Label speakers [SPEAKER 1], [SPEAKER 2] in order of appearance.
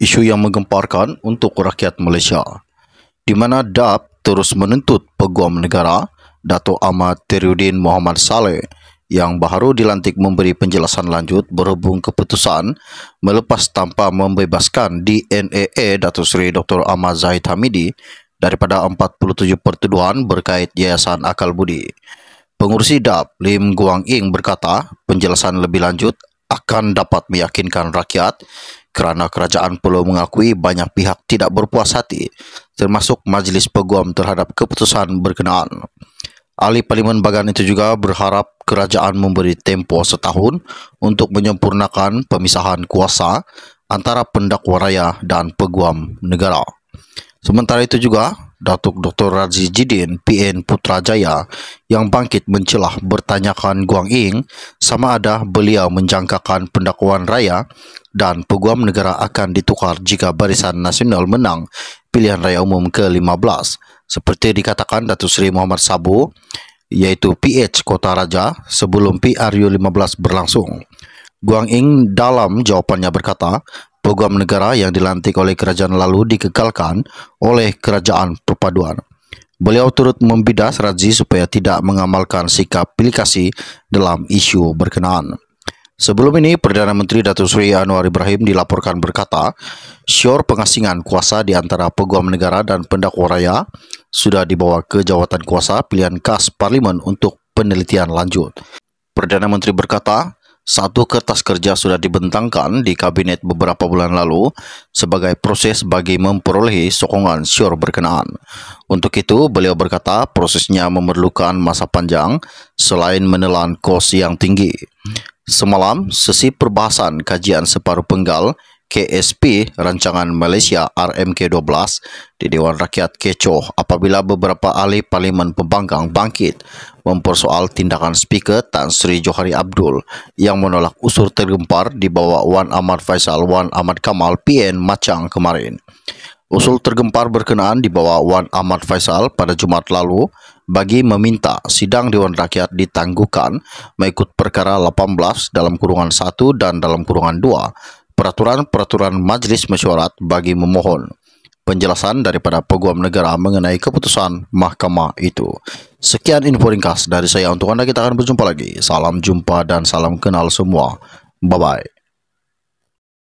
[SPEAKER 1] isu yang menggemparkan untuk rakyat Malaysia, di mana DAP terus menuntut peguam negara Dato' Ahmad Teriuddin Muhammad Saleh yang baru dilantik memberi penjelasan lanjut berhubung keputusan melepas tanpa membebaskan DNAA Dato' Seri Dr. Ahmad Zahid Hamidi daripada 47 pertuduhan berkait Yayasan Akal Budi. Pengurusi DAP Lim Guang Ing berkata penjelasan lebih lanjut akan dapat meyakinkan rakyat kerana kerajaan perlu mengakui banyak pihak tidak berpuas hati termasuk majlis peguam terhadap keputusan berkenaan. Ahli Parlimen Bagan itu juga berharap kerajaan memberi tempoh setahun untuk menyempurnakan pemisahan kuasa antara pendakwa raya dan peguam negara. Sementara itu juga, Datuk Dr. Razi Jidin, PN Putrajaya yang bangkit mencelah bertanyakan Guang Ying sama ada beliau menjangkakan pendakwaan raya dan peguam negara akan ditukar jika Barisan Nasional menang pilihan raya umum ke-15. Seperti dikatakan Datuk Seri Muhammad Sabu, iaitu PH Kota Raja sebelum PRU 15 berlangsung. Guang Ing dalam jawapannya berkata, peguam negara yang dilantik oleh kerajaan lalu dikekalkan oleh kerajaan perpaduan. Beliau turut membidas Razi supaya tidak mengamalkan sikap pilikasi dalam isu berkenaan. Sebelum ini, Perdana Menteri Datuk Sri Anwar Ibrahim dilaporkan berkata, syor pengasingan kuasa di antara peguam negara dan pendakwa raya sudah dibawa ke jawatan kuasa pilihan khas parlimen untuk penelitian lanjut. Perdana Menteri berkata, satu kertas kerja sudah dibentangkan di kabinet beberapa bulan lalu sebagai proses bagi memperoleh sokongan syor berkenaan. Untuk itu, beliau berkata prosesnya memerlukan masa panjang selain menelan kos yang tinggi. Semalam, sesi perbahasan kajian separuh penggal KSP rancangan Malaysia RMK12 di Dewan Rakyat kecoh apabila beberapa ahli Parlimen Pembangkang bangkit mempersoal tindakan Speaker Tan Sri Johari Abdul yang menolak usur tergempar di bawah Wan Ahmad Faisal Wan Ahmad Kamal PN Macang kemarin. Usul tergempar berkenaan di bawah Wan Ahmad Faisal pada Jumat lalu bagi meminta sidang Dewan Rakyat ditangguhkan mengikut perkara 18 dalam kurungan 1 dan dalam kurungan 2 peraturan-peraturan Majlis Mesyuarat bagi memohon. Penjelasan daripada peguam negara mengenai keputusan mahkamah itu. Sekian info ringkas dari saya untuk Anda. Kita akan berjumpa lagi. Salam jumpa dan salam kenal semua. Bye-bye.